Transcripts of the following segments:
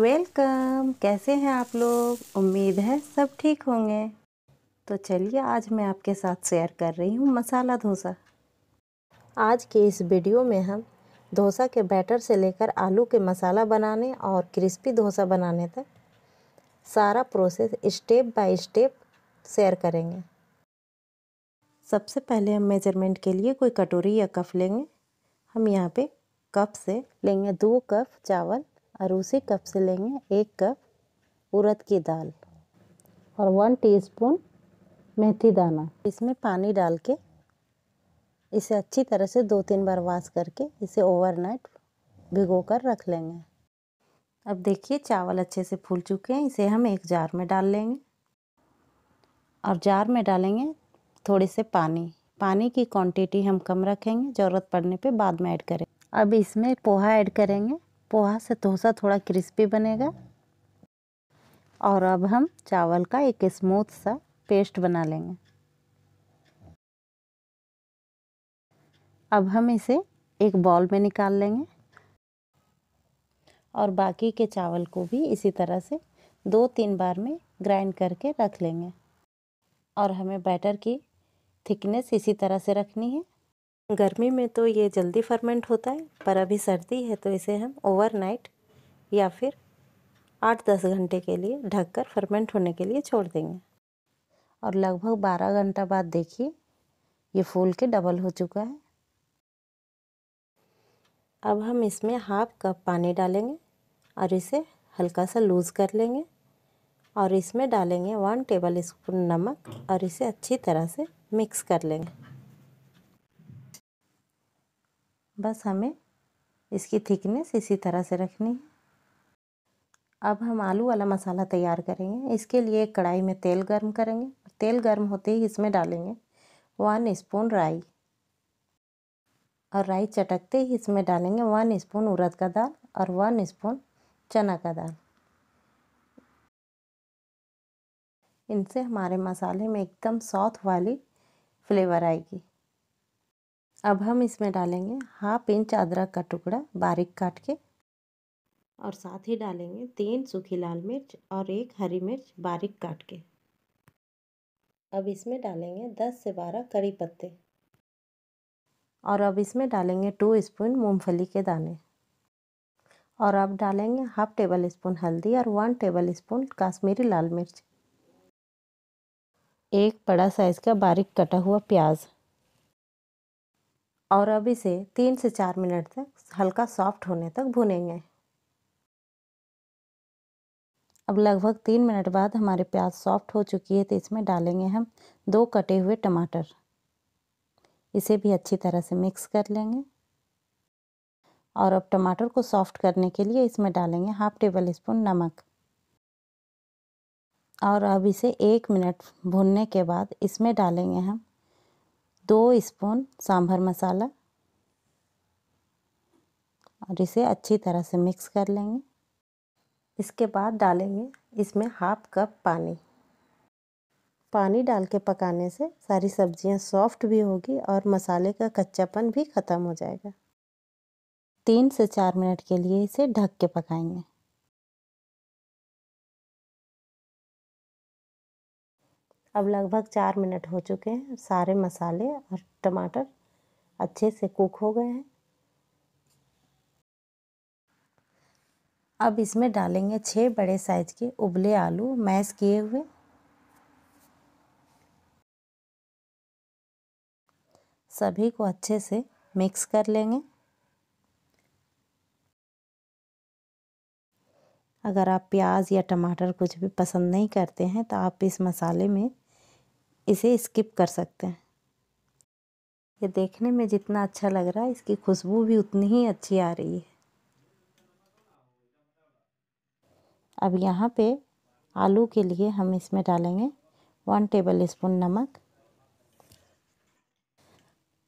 welcome कैसे हैं आप लोग उम्मीद है सब ठीक होंगे तो चलिए आज मैं आपके साथ शेयर कर रही हूँ मसाला डोसा आज के इस वीडियो में हम डोसा के बैटर से लेकर आलू के मसाला बनाने और क्रिस्पी डोसा बनाने तक सारा process step by step share करेंगे सबसे पहले हम मेजरमेंट के लिए कोई कटोरी या कफ लेंगे हम यहाँ पे कप से लेंगे दो कप चावल और उसी कप से लेंगे एक कप उड़द की दाल और वन टीस्पून मेथी दाना इसमें पानी डाल के इसे अच्छी तरह से दो तीन बार वाश करके इसे ओवरनाइट भिगो कर रख लेंगे अब देखिए चावल अच्छे से फूल चुके हैं इसे हम एक जार में डाल लेंगे और जार में डालेंगे थोड़े से पानी पानी की क्वांटिटी हम कम रखेंगे ज़रूरत पड़ने पे बाद में ऐड करें अब इसमें पोहा ऐड करेंगे पोहा से डोसा थोड़ा क्रिस्पी बनेगा और अब हम चावल का एक स्मूथ सा पेस्ट बना लेंगे अब हम इसे एक बॉल में निकाल लेंगे और बाकी के चावल को भी इसी तरह से दो तीन बार में ग्राइंड करके रख लेंगे और हमें बैटर की थिकनेस इसी तरह से रखनी है गर्मी में तो ये जल्दी फर्मेंट होता है पर अभी सर्दी है तो इसे हम ओवरनाइट या फिर आठ दस घंटे के लिए ढककर फर्मेंट होने के लिए छोड़ देंगे और लगभग बारह घंटा बाद देखिए ये फूल के डबल हो चुका है अब हम इसमें हाफ कप पानी डालेंगे और इसे हल्का सा लूज़ कर लेंगे और इसमें डालेंगे वन टेबल स्पून नमक और इसे अच्छी तरह से मिक्स कर लेंगे बस हमें इसकी थिकनेस इसी तरह से रखनी है अब हम आलू वाला मसाला तैयार करेंगे इसके लिए एक कढ़ाई में तेल गर्म करेंगे तेल गर्म होते ही इसमें डालेंगे वन स्पून राई और राई चटकते ही इसमें डालेंगे वन स्पून उड़द का दाल और वन स्पून चना का दाल इनसे हमारे मसाले में एकदम सॉफ्ट वाली फ्लेवर आएगी अब हम इसमें डालेंगे हाफ इंच अदरक का टुकड़ा बारीक काट के और साथ ही डालेंगे तीन सूखी लाल मिर्च और एक हरी मिर्च बारीक काट के अब इसमें डालेंगे दस से बारह करी पत्ते और अब इसमें डालेंगे टू स्पून मूंगफली के दाने और अब डालेंगे हाफ टेबल स्पून हल्दी और वन टेबल स्पून काश्मीरी लाल मिर्च एक बड़ा साइज़ का बारीक कटा हुआ प्याज़ और अब इसे तीन से चार मिनट तक हल्का सॉफ्ट होने तक भुनेंगे अब लगभग तीन मिनट बाद हमारे प्याज सॉफ्ट हो चुकी है तो इसमें डालेंगे हम दो कटे हुए टमाटर इसे भी अच्छी तरह से मिक्स कर लेंगे और अब टमाटर को सॉफ्ट करने के लिए इसमें डालेंगे हाफ टेबल स्पून नमक और अब इसे एक मिनट भुनने के बाद इसमें डालेंगे हम दो स्पून सांभर मसाला और इसे अच्छी तरह से मिक्स कर लेंगे इसके बाद डालेंगे इसमें हाफ कप पानी पानी डाल के पकाने से सारी सब्जियां सॉफ्ट भी होगी और मसाले का कच्चापन भी ख़त्म हो जाएगा तीन से चार मिनट के लिए इसे ढक के पकाएंगे अब लगभग चार मिनट हो चुके हैं सारे मसाले और टमाटर अच्छे से कुक हो गए हैं अब इसमें डालेंगे छः बड़े साइज के उबले आलू मैश किए हुए सभी को अच्छे से मिक्स कर लेंगे अगर आप प्याज या टमाटर कुछ भी पसंद नहीं करते हैं तो आप इस मसाले में इसे स्किप कर सकते हैं ये देखने में जितना अच्छा लग रहा है इसकी खुशबू भी उतनी ही अच्छी आ रही है अब यहाँ पे आलू के लिए हम इसमें डालेंगे वन टेबल स्पून नमक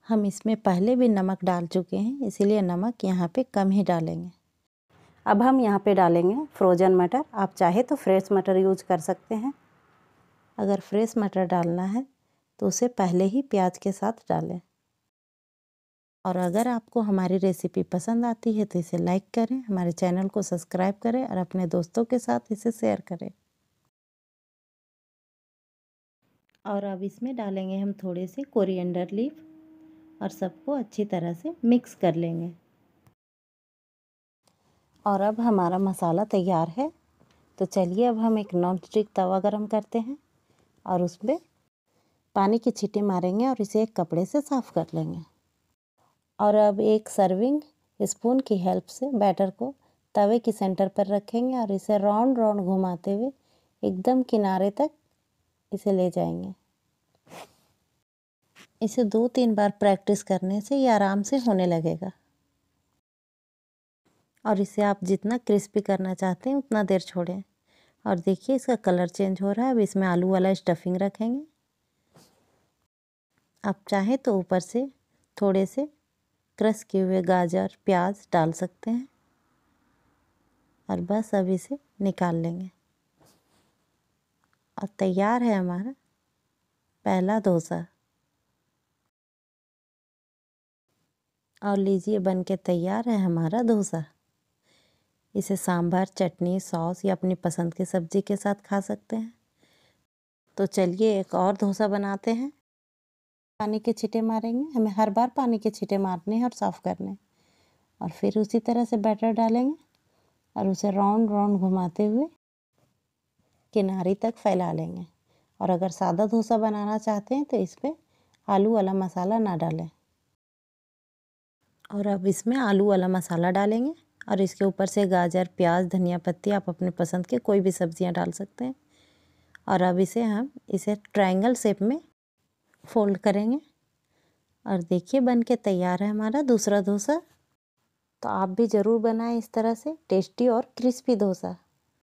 हम इसमें पहले भी नमक डाल चुके हैं इसीलिए नमक यहाँ पे कम ही डालेंगे अब हम यहाँ पे डालेंगे फ्रोज़न मटर आप चाहे तो फ्रेश मटर यूज कर सकते हैं अगर फ्रेश मटर डालना है तो उसे पहले ही प्याज के साथ डालें और अगर आपको हमारी रेसिपी पसंद आती है तो इसे लाइक करें हमारे चैनल को सब्सक्राइब करें और अपने दोस्तों के साथ इसे शेयर करें और अब इसमें डालेंगे हम थोड़े से कोरिएंडर लीफ और सबको अच्छी तरह से मिक्स कर लेंगे और अब हमारा मसाला तैयार है तो चलिए अब हम एक नॉन स्टिक तवा गर्म करते हैं और उसमें पानी की छिटी मारेंगे और इसे एक कपड़े से साफ़ कर लेंगे और अब एक सर्विंग स्पून की हेल्प से बैटर को तवे की सेंटर पर रखेंगे और इसे राउंड राउंड घुमाते हुए एकदम किनारे तक इसे ले जाएंगे इसे दो तीन बार प्रैक्टिस करने से ये आराम से होने लगेगा और इसे आप जितना क्रिस्पी करना चाहते हैं उतना देर छोड़ें और देखिए इसका कलर चेंज हो रहा है अब इसमें आलू वाला स्टफिंग रखेंगे आप चाहें तो ऊपर से थोड़े से क्रश किए हुए गाजर प्याज डाल सकते हैं और बस अब इसे निकाल लेंगे और तैयार है हमारा पहला डोसा और लीजिए बन के तैयार है हमारा डोसा इसे सांभर चटनी सॉस या अपनी पसंद की सब्ज़ी के साथ खा सकते हैं तो चलिए एक और डोसा बनाते हैं पानी के छिटे मारेंगे हमें हर बार पानी के छिटे मारने हैं और साफ़ करने और फिर उसी तरह से बैटर डालेंगे और उसे राउंड राउंड घुमाते हुए किनारी तक फैला लेंगे और अगर सादा डोसा बनाना चाहते हैं तो इस पर आलू वाला मसाला ना डालें और अब इसमें आलू वाला मसाला डालेंगे और इसके ऊपर से गाजर प्याज धनिया पत्ती आप अपने पसंद के कोई भी सब्ज़ियाँ डाल सकते हैं और अब इसे हम इसे ट्रायंगल शेप में फोल्ड करेंगे और देखिए बन के तैयार है हमारा दूसरा डोसा तो आप भी ज़रूर बनाएं इस तरह से टेस्टी और क्रिस्पी डोसा